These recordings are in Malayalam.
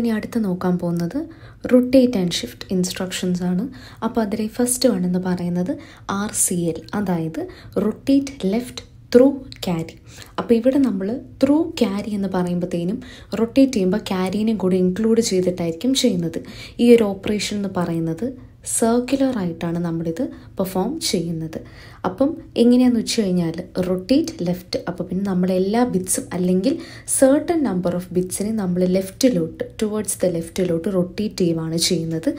ഇനി അടുത്ത് നോക്കാൻ പോകുന്നത് റൊട്ടേറ്റ് ആൻഡ് ഷിഫ്റ്റ് ഇൻസ്ട്രക്ഷൻസ് ആണ് അപ്പോൾ അതിലെ ഫസ്റ്റ് വൺ എന്ന് പറയുന്നത് ആർ സി എൽ അതായത് റൊട്ടേറ്റ് ലെഫ്റ്റ് ത്രൂ ക്യാരി അപ്പോൾ ഇവിടെ നമ്മൾ ത്രൂ ക്യാരി എന്ന് പറയുമ്പോഴത്തേനും റൊട്ടേറ്റ് ചെയ്യുമ്പോൾ ക്യാരീനെയും കൂടി ഇൻക്ലൂഡ് ചെയ്തിട്ടായിരിക്കും ചെയ്യുന്നത് ഈ ഒരു ഓപ്പറേഷൻ എന്ന് പറയുന്നത് സർക്കുലർ ആയിട്ടാണ് നമ്മളിത് പെർഫോം ചെയ്യുന്നത് അപ്പം എങ്ങനെയാന്ന് വെച്ച് കഴിഞ്ഞാൽ റൊട്ടേറ്റ് ലെഫ്റ്റ് അപ്പോൾ പിന്നെ നമ്മുടെ എല്ലാ ബിറ്റ്സും അല്ലെങ്കിൽ സേർട്ടൺ നമ്പർ ഓഫ് ബിറ്റ്സിനെ നമ്മൾ ലെഫ്റ്റിലോട്ട് ടുവേർഡ്സ് ദ ലെഫ്റ്റിലോട്ട് റൊട്ടേറ്റ് ചെയ്യുവാണ് ചെയ്യുന്നത്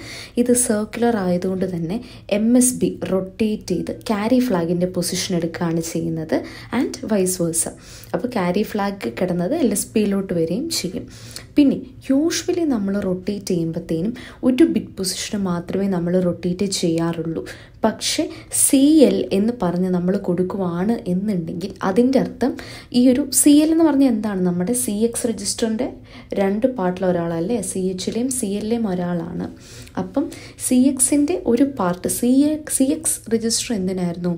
ഇത് സർക്കുലർ ആയതുകൊണ്ട് തന്നെ എം എസ് ബി റൊട്ടേറ്റ് ചെയ്ത് ക്യാരി ഫ്ലാഗിൻ്റെ പൊസിഷൻ എടുക്കുകയാണ് ചെയ്യുന്നത് ആൻഡ് വൈസ് വേഴ്സ അപ്പോൾ ക്യാരി ഫ്ലാഗ് കിടന്നത് എൽ എസ് പിയിലോട്ട് വരികയും ചെയ്യും പിന്നെ യൂഷ്വലി നമ്മൾ റൊട്ടേറ്റ് ചെയ്യുമ്പോഴത്തേനും ഒരു ബിറ്റ് പൊസിഷന് മാത്രമേ നമ്മൾ റൊട്ടേറ്റ് ചെയ്യാറുള്ളൂ പക്ഷേ സി എൽ എന്ന് പറഞ്ഞ് നമ്മൾ കൊടുക്കുവാണ് എന്നുണ്ടെങ്കിൽ അതിൻ്റെ അർത്ഥം ഈ ഒരു സി എൽ എന്ന് പറഞ്ഞാൽ എന്താണ് നമ്മുടെ സി എക്സ് രജിസ്റ്ററിൻ്റെ രണ്ട് പാർട്ടിൽ ഒരാളല്ലേ സി എച്ചിലെയും സി എല്ലിലെയും ഒരാളാണ് അപ്പം സി എക്സിൻ്റെ ഒരു part C C X register എന്തിനായിരുന്നു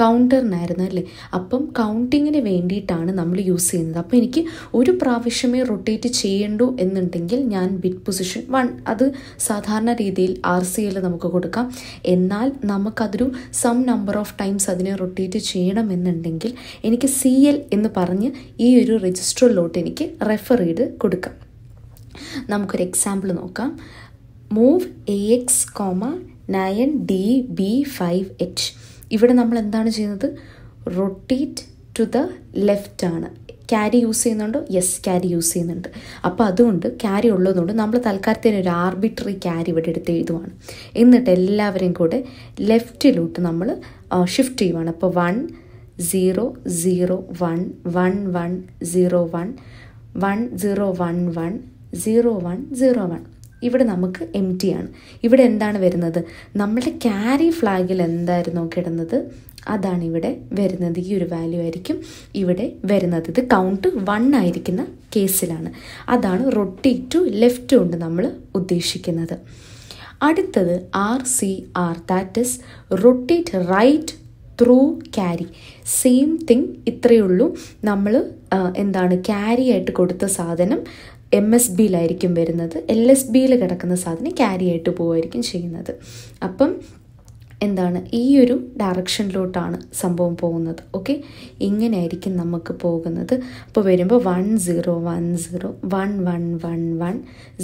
കൗണ്ടറിനായിരുന്നു അല്ലേ അപ്പം കൗണ്ടിങ്ങിന് വേണ്ടിയിട്ടാണ് നമ്മൾ യൂസ് ചെയ്യുന്നത് അപ്പോൾ എനിക്ക് ഒരു പ്രാവശ്യമേ റൊട്ടേറ്റ് ചെയ്യണ്ടു എന്നുണ്ടെങ്കിൽ ഞാൻ ബിറ്റ് പൊസിഷൻ വൺ അത് സാധാരണ രീതിയിൽ ആർ സി എൽ നമുക്ക് കൊടുക്കാം എന്നാൽ നമുക്കതൊരു സം നമ്പർ ഓഫ് ടൈംസ് അതിനെ റൊട്ടേറ്റ് ചെയ്യണമെന്നുണ്ടെങ്കിൽ എനിക്ക് സി എൽ എന്ന് പറഞ്ഞ് ഈ ഒരു രജിസ്റ്ററിലോട്ട് എനിക്ക് റെഫർ ചെയ്ത് കൊടുക്കാം നമുക്കൊരു എക്സാമ്പിൾ നോക്കാം move A X comma nine D B five H ഇവിടെ നമ്മൾ എന്താണ് ചെയ്യുന്നത് റൊട്ടേറ്റ് ടു ദ ലെഫ്റ്റ് ആണ് ക്യാരി യൂസ് ചെയ്യുന്നുണ്ടോ യെസ് ക്യാരി യൂസ് ചെയ്യുന്നുണ്ട് അപ്പോൾ അതുകൊണ്ട് ക്യാരി ഉള്ളതുകൊണ്ട് നമ്മൾ തൽക്കാലത്തിന് ഒരു ആർബിട്രറി ക്യാരി ഇവിടെ എടുത്ത് എഴുതുവാണ് എന്നിട്ട് എല്ലാവരെയും കൂടെ ലെഫ്റ്റിലോട്ട് നമ്മൾ ഷിഫ്റ്റ് ചെയ്യുവാണ് അപ്പോൾ one zero zero one one one zero one one zero one one zero one zero one ഇവിടെ നമുക്ക് എം ടി ആണ് ഇവിടെ എന്താണ് വരുന്നത് നമ്മുടെ ക്യാരി ഫ്ലാഗിൽ എന്തായിരുന്നോ കിടന്നത് അതാണ് ഇവിടെ വരുന്നത് ഈ ഒരു വാല്യൂ ആയിരിക്കും ഇവിടെ വരുന്നത് ഇത് കൗണ്ട് വൺ ആയിരിക്കുന്ന കേസിലാണ് അതാണ് റൊട്ടേറ്റ് ടു ലെഫ്റ്റ് കൊണ്ട് നമ്മൾ ഉദ്ദേശിക്കുന്നത് അടുത്തത് R C R that is rotate right through carry same thing ഇത്രയേ ഉള്ളൂ നമ്മൾ എന്താണ് ക്യാരി ആയിട്ട് കൊടുത്ത സാധനം എം എസ് ബിയിലായിരിക്കും വരുന്നത് എൽ എസ് ബിയിൽ കിടക്കുന്ന സാധനം ക്യാരി ആയിട്ട് പോവുമായിരിക്കും ചെയ്യുന്നത് അപ്പം എന്താണ് ഈ ഒരു ഡയറക്ഷനിലോട്ടാണ് സംഭവം പോകുന്നത് ഓക്കെ ഇങ്ങനെയായിരിക്കും നമുക്ക് പോകുന്നത് അപ്പോൾ വരുമ്പോൾ one zero one zero one one one one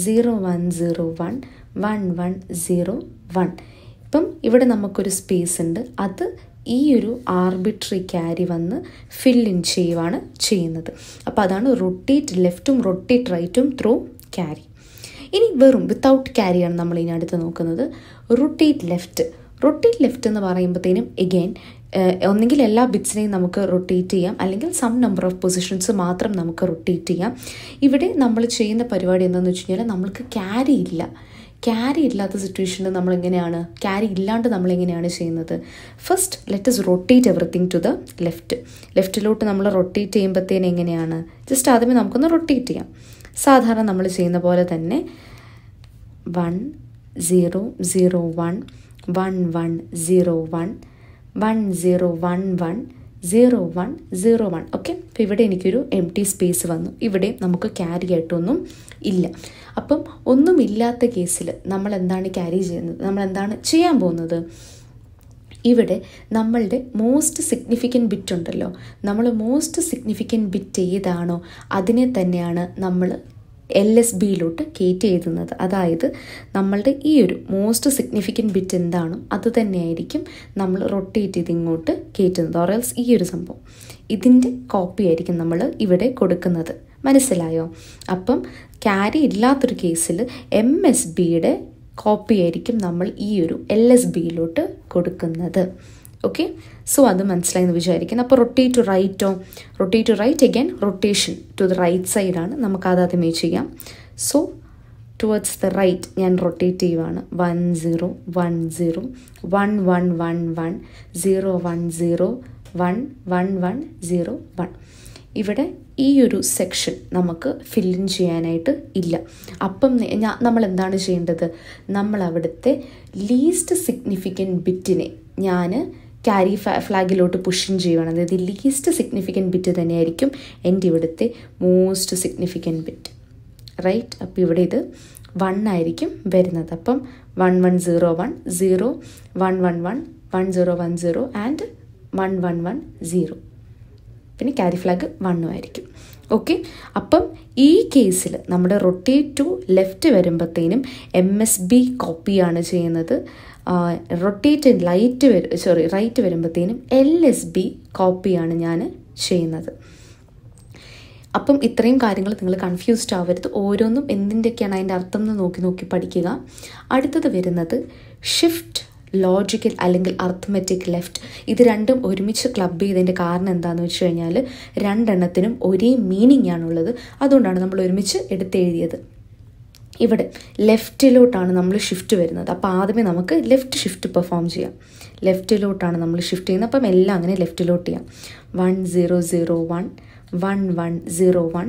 zero one zero one one one zero one ഇപ്പം ഇവിടെ നമുക്കൊരു സ്പേസ് ഉണ്ട് അത് ഈ ഒരു ആർബിട്രറി ക്യാരി വന്ന് ഫിൽ ഇൻ ചെയ്യുവാണ് ചെയ്യുന്നത് അപ്പോൾ അതാണ് റൊട്ടേറ്റ് ലെഫ്റ്റും റൊട്ടേറ്റ് റൈറ്റും ത്രൂ ക്യാരി ഇനി വെറും വിത്തൗട്ട് ക്യാരിയാണ് നമ്മൾ ഇനി അടുത്ത് നോക്കുന്നത് റൊട്ടേറ്റ് ലെഫ്റ്റ് റൊട്ടേറ്റ് ലെഫ്റ്റ് എന്ന് പറയുമ്പോഴത്തേനും എഗെയിൻ ഒന്നെങ്കിൽ എല്ലാ ബിറ്റ്സിനെയും നമുക്ക് റൊട്ടേറ്റ് ചെയ്യാം അല്ലെങ്കിൽ സം നമ്പർ ഓഫ് പൊസിഷൻസ് മാത്രം നമുക്ക് റൊട്ടേറ്റ് ചെയ്യാം ഇവിടെ നമ്മൾ ചെയ്യുന്ന പരിപാടി എന്താണെന്ന് വെച്ച് കഴിഞ്ഞാൽ നമ്മൾക്ക് ക്യാരി ഇല്ല ക്യാരി ഇല്ലാത്ത സിറ്റുവേഷനിൽ നമ്മളെങ്ങനെയാണ് ക്യാരി ഇല്ലാണ്ട് നമ്മളെങ്ങനെയാണ് ചെയ്യുന്നത് first let is rotate everything to the left ലെഫ്റ്റിലോട്ട് നമ്മൾ റൊട്ടേറ്റ് ചെയ്യുമ്പോഴത്തേന് എങ്ങനെയാണ് ജസ്റ്റ് ആദ്യമേ നമുക്കൊന്ന് റൊട്ടേറ്റ് ചെയ്യാം സാധാരണ നമ്മൾ ചെയ്യുന്ന പോലെ തന്നെ one zero zero one one one zero one one zero one one zero one zero one okay അപ്പം ഇവിടെ എനിക്കൊരു എം ടി സ്പേസ് വന്നു ഇവിടെ നമുക്ക് ക്യാരി ആയിട്ടൊന്നും ഇല്ല അപ്പം ഒന്നുമില്ലാത്ത കേസിൽ നമ്മൾ എന്താണ് ക്യാരി ചെയ്യുന്നത് നമ്മൾ എന്താണ് ചെയ്യാൻ പോകുന്നത് ഇവിടെ നമ്മളുടെ മോസ്റ്റ് സിഗ്നിഫിക്കൻറ്റ് ബിറ്റ് ഉണ്ടല്ലോ നമ്മൾ മോസ്റ്റ് സിഗ്നിഫിക്കൻറ്റ് ബിറ്റ് ഏതാണോ അതിനെ തന്നെയാണ് നമ്മൾ എൽ എസ് ബിയിലോട്ട് കയറ്റി എഴുതുന്നത് അതായത് നമ്മളുടെ ഈ ഒരു മോസ്റ്റ് സിഗ്നിഫിക്കൻറ്റ് ബിറ്റ് എന്താണോ അത് തന്നെയായിരിക്കും നമ്മൾ റൊട്ടേറ്റ് ചെയ്ത് ഇങ്ങോട്ട് കയറ്റുന്നത് ഓറൽസ് ഈ ഒരു സംഭവം ഇതിൻ്റെ കോപ്പി ആയിരിക്കും നമ്മൾ ഇവിടെ കൊടുക്കുന്നത് മനസ്സിലായോ അപ്പം ക്യാരി ഇല്ലാത്തൊരു കേസിൽ എം എസ് ബിയുടെ കോപ്പി ആയിരിക്കും നമ്മൾ ഈ ഒരു എൽ എസ് ബിയിലോട്ട് കൊടുക്കുന്നത് ഓക്കെ സോ അത് മനസ്സിലായി എന്ന് വിചാരിക്കുന്നു അപ്പോൾ റൊട്ടേറ്റ് ടു റൈറ്റോ rotate to right again rotation to the right സൈഡാണ് നമുക്ക് അതാദ്യമേ ചെയ്യാം സോ ടുവേർഡ്സ് ദ റൈറ്റ് ഞാൻ റൊട്ടേറ്റ് ചെയ്യുവാണ് one zero one zero one one one one zero one zero one one one zero one ഇവിടെ ഈ ഒരു സെക്ഷൻ നമുക്ക് ഫില്ലിൻ ചെയ്യാനായിട്ട് ഇല്ല അപ്പം ഞാൻ നമ്മൾ എന്താണ് ചെയ്യേണ്ടത് നമ്മൾ അവിടുത്തെ ലീസ്റ്റ് സിഗ്നിഫിക്കൻറ്റ് ബിറ്റിനെ ഞാൻ ക്യാരി ഫ്ലാഗിലോട്ട് പുഷിൻ ചെയ്യുകയാണ് അതായത് ലീസ്റ്റ് സിഗ്നിഫിക്കൻറ്റ് ബിറ്റ് തന്നെയായിരിക്കും എൻ്റെ ഇവിടുത്തെ മോസ്റ്റ് സിഗ്നിഫിക്കൻറ്റ് ബിറ്റ് റൈറ്റ് അപ്പോൾ ഇവിടെ ഇത് വൺ ആയിരിക്കും വരുന്നത് അപ്പം one one zero one zero one one one one zero one zero and one one one zero പിന്നെ ക്യാരി ഫ്ലാഗ് വണ്ണും ആയിരിക്കും ഓക്കെ അപ്പം ഈ കേസിൽ നമ്മുടെ റൊട്ടേറ്റ് ടു ലെഫ്റ്റ് വരുമ്പോഴത്തേനും എം എസ് ബി കോപ്പിയാണ് ചെയ്യുന്നത് റൊട്ടേറ്റ് ലൈറ്റ് വരും സോറി റൈറ്റ് വരുമ്പോഴത്തേനും എൽ എസ് ബി കോപ്പിയാണ് ഞാൻ ചെയ്യുന്നത് അപ്പം ഇത്രയും കാര്യങ്ങൾ നിങ്ങൾ കൺഫ്യൂസ്ഡ് ആവരുത് ഓരോന്നും എന്തിൻ്റെയൊക്കെയാണ് അതിൻ്റെ അർത്ഥം എന്ന് നോക്കി നോക്കി പഠിക്കുക അടുത്തത് വരുന്നത് ഷിഫ്റ്റ് ലോജിക്കൽ അല്ലെങ്കിൽ അർത്ഥമെറ്റിക് ലെഫ്റ്റ് ഇത് രണ്ടും ഒരുമിച്ച് ക്ലബ് ചെയ്തതിൻ്റെ കാരണം എന്താണെന്ന് വെച്ച് കഴിഞ്ഞാൽ രണ്ടെണ്ണത്തിനും ഒരേ മീനിങ് ആണുള്ളത് അതുകൊണ്ടാണ് നമ്മൾ ഒരുമിച്ച് എടുത്തെഴുതിയത് ഇവിടെ ലെഫ്റ്റിലോട്ടാണ് നമ്മൾ ഷിഫ്റ്റ് വരുന്നത് അപ്പോൾ ആദ്യമേ നമുക്ക് ലെഫ്റ്റ് ഷിഫ്റ്റ് പെർഫോം ചെയ്യാം ലെഫ്റ്റിലോട്ടാണ് നമ്മൾ ഷിഫ്റ്റ് ചെയ്യുന്നത് അപ്പം എല്ലാം അങ്ങനെ ലെഫ്റ്റിലോട്ട് ചെയ്യാം one zero zero one one one zero one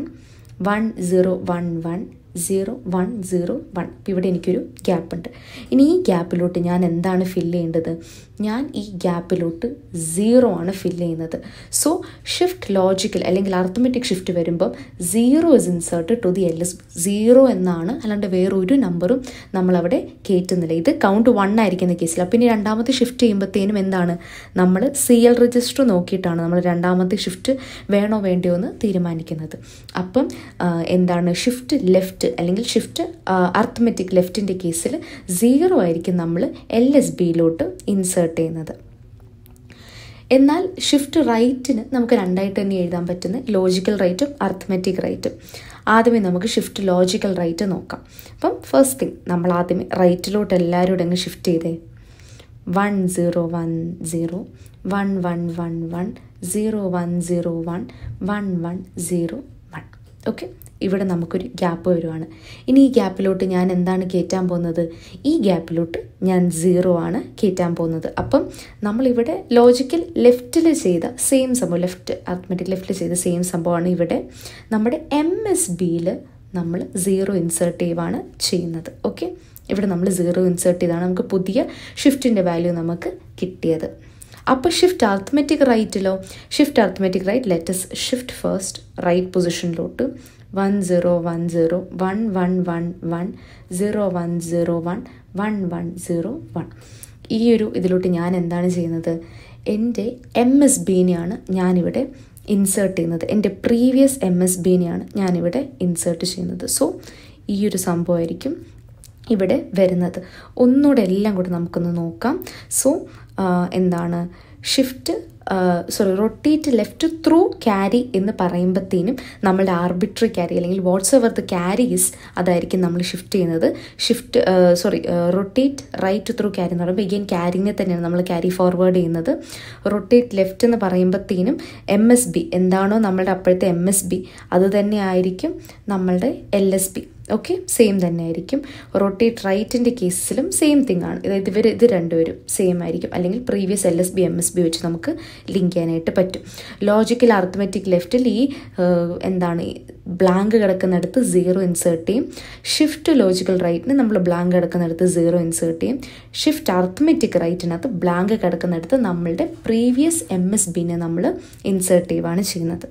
one zero one one zero one zero one ഇവിടെ എനിക്കൊരു ഗ്യാപ്പുണ്ട് ഇനി ഈ ഗ്യാപ്പിലോട്ട് ഞാൻ എന്താണ് ഫില്ല് ചെയ്യേണ്ടത് ഞാൻ ഈ ഗ്യാപ്പിലോട്ട് സീറോ ആണ് ഫില്ല് ചെയ്യുന്നത് സോ ഷിഫ്റ്റ് ലോജിക്കൽ അല്ലെങ്കിൽ അർത്ഥമെറ്റിക് ഷിഫ്റ്റ് വരുമ്പം zero is insert to the L S zero എന്നാണ് അല്ലാണ്ട് വേറൊരു നമ്പറും നമ്മളവിടെ കയറ്റുന്നില്ല ഇത് കൗണ്ട് വൺ ആയിരിക്കുന്ന കേസിലാണ് പിന്നെ രണ്ടാമത്തെ ഷിഫ്റ്റ് ചെയ്യുമ്പോഴത്തേനും എന്താണ് നമ്മൾ സി എൽ രജിസ്റ്റർ നോക്കിയിട്ടാണ് നമ്മൾ രണ്ടാമത്തെ ഷിഫ്റ്റ് വേണോ വേണ്ടയോ എന്ന് തീരുമാനിക്കുന്നത് അപ്പം എന്താണ് ഷിഫ്റ്റ് ലെഫ്റ്റ് ലെഫ്റ്റ് അല്ലെങ്കിൽ ഷിഫ്റ്റ് അർത്ഥമെറ്റിക് ലെഫ്റ്റിൻ്റെ കേസിൽ സീറോ ആയിരിക്കും നമ്മൾ എൽ എസ് ബിയിലോട്ട് ഇൻസേർട്ട് ചെയ്യുന്നത് എന്നാൽ ഷിഫ്റ്റ് റൈറ്റിന് നമുക്ക് രണ്ടായിട്ട് തന്നെ എഴുതാൻ പറ്റുന്ന ലോജിക്കൽ റൈറ്റും അർത്ഥമെറ്റിക് റൈറ്റും ആദ്യമേ നമുക്ക് ഷിഫ്റ്റ് ലോജിക്കൽ റൈറ്റ് നോക്കാം അപ്പം ഫസ്റ്റ് തിങ് നമ്മൾ ആദ്യമേ റൈറ്റിലോട്ട് എല്ലാവരോടും അങ്ങ് ഷിഫ്റ്റ് ചെയ്തേ one zero one zero one one one one zero one zero one one one zero one okay ഇവിടെ നമുക്കൊരു ഗ്യാപ്പ് വരുവാണ് ഇനി ഈ ഗ്യാപ്പിലോട്ട് ഞാൻ എന്താണ് കയറ്റാൻ പോകുന്നത് ഈ ഗ്യാപ്പിലോട്ട് ഞാൻ സീറോ ആണ് കയറ്റാൻ പോകുന്നത് അപ്പം നമ്മളിവിടെ ലോജിക്കൽ ലെഫ്റ്റിൽ ചെയ്ത സെയിം സംഭവം ലെഫ്റ്റ് അത്മറ്റിക് ലെഫ്റ്റിൽ ചെയ്ത സെയിം സംഭവമാണ് ഇവിടെ നമ്മുടെ എം എസ് ബിയിൽ നമ്മൾ സീറോ ഇൻസേർട്ട് ചെയ്യുവാണ് ചെയ്യുന്നത് ഓക്കെ ഇവിടെ നമ്മൾ സീറോ ഇൻസേർട്ട് ചെയ്താണ് നമുക്ക് പുതിയ ഷിഫ്റ്റിൻ്റെ വാല്യൂ നമുക്ക് കിട്ടിയത് അപ്പോൾ ഷിഫ്റ്റ് അർത്തമെറ്റിക് റൈറ്റിലോ shift arithmetic right let's shift first right പൊസിഷനിലോട്ട് one zero one zero one one one one zero one zero one one one zero one ഈ ഒരു ഇതിലോട്ട് ഞാൻ എന്താണ് ചെയ്യുന്നത് എൻ്റെ എം എസ് ബീനെയാണ് ഞാനിവിടെ ഇൻസേർട്ട് ചെയ്യുന്നത് എൻ്റെ പ്രീവിയസ് എം എസ് ബീനെയാണ് ഞാനിവിടെ ഇൻസേർട്ട് ചെയ്യുന്നത് സോ ഈ ഒരു സംഭവമായിരിക്കും ഇവിടെ വരുന്നത് ഒന്നുകൂടെ എല്ലാം കൂടെ നമുക്കൊന്ന് നോക്കാം സോ എന്താണ് shift sorry rotate left through carry എന്ന് പറയുമ്പോഴത്തേനും നമ്മളുടെ ആർബിട്രറി ക്യാരി അല്ലെങ്കിൽ വാട്സ് എവർ ദ ക്യാരീസ് അതായിരിക്കും നമ്മൾ ഷിഫ്റ്റ് ചെയ്യുന്നത് shift sorry rotate right through carry എന്ന് പറയുമ്പോൾ ഇഗെയിൻ ക്യാരിനെ തന്നെയാണ് നമ്മൾ ക്യാരി ഫോർവേഡ് ചെയ്യുന്നത് റൊട്ടേറ്റ് ലെഫ്റ്റ് എന്ന് പറയുമ്പോഴത്തേനും എം എസ് ബി എന്താണോ നമ്മളുടെ അപ്പോഴത്തെ എം എസ് ബി അത് തന്നെ ആയിരിക്കും നമ്മളുടെ L S B okay same തന്നെ ആയിരിക്കും റൊട്ടേറ്റ് റൈറ്റിൻ്റെ കേസിലും സെയിം തിങ് ആണ് അതായത് ഇവർ ഇത് രണ്ടുപേരും സെയിം ആയിരിക്കും അല്ലെങ്കിൽ previous L S B M S B വെച്ച് നമുക്ക് ലിങ്ക് ചെയ്യാനായിട്ട് പറ്റും ലോജിക്കൽ അർത്ഥമെറ്റിക് ലെഫ്റ്റിൽ ഈ എന്താണ് ബ്ലാങ്ക് കിടക്കുന്നിടത്ത് സീറോ ഇൻസേർട്ട് ചെയ്യും ഷിഫ്റ്റ് ലോജിക്കൽ റൈറ്റിന് നമ്മൾ ബ്ലാങ്ക് കിടക്കുന്നിടത്ത് സീറോ ഇൻസേർട്ട് ചെയ്യും ഷിഫ്റ്റ് അർത്ഥമെറ്റിക് റൈറ്റിനകത്ത് ബ്ലാങ്ക് കിടക്കുന്നിടത്ത് നമ്മളുടെ പ്രീവിയസ് എം എസ് ബിനെ നമ്മൾ ഇൻസേർട്ട് ചെയ്യുവാണ് ചെയ്യുന്നത്